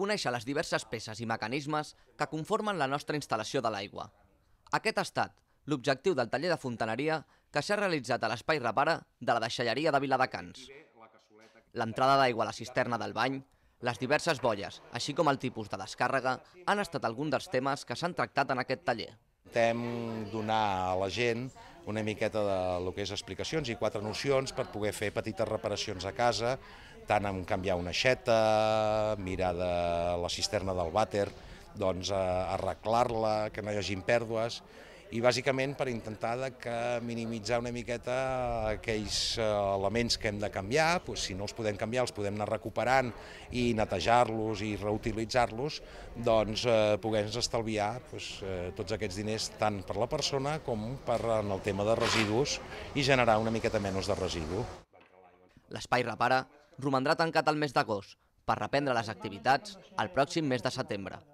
conèixer les diverses peces i mecanismes que conformen la nostra instal·lació de l'aigua. Aquest ha estat l'objectiu del taller de fontaneria que s'ha realitzat a l'Espai Repara de la deixalleria de Viladecans. L'entrada d'aigua a la cisterna del bany, les diverses bolles, així com el tipus de descàrrega, han estat algun dels temes que s'han tractat en aquest taller. Intentem donar a la gent una miqueta de lo que és explicacions i quatre nocions per poder fer petites reparacions a casa, tant en canviar una xeta, mirar de la cisterna del vàter, doncs, eh, arreglar-la, que no hi hagin pèrdues, i bàsicament per intentar de que minimitzar una miqueta aquells eh, elements que hem de canviar, doncs, si no els podem canviar els podem anar recuperant i netejar-los i reutilitzar-los, doncs eh, poder estalviar doncs, eh, tots aquests diners tant per la persona com per en el tema de residus i generar una miqueta menys de residu. L'espai repara romandrà tancat el mes d'agost per reprendre les activitats el pròxim mes de setembre.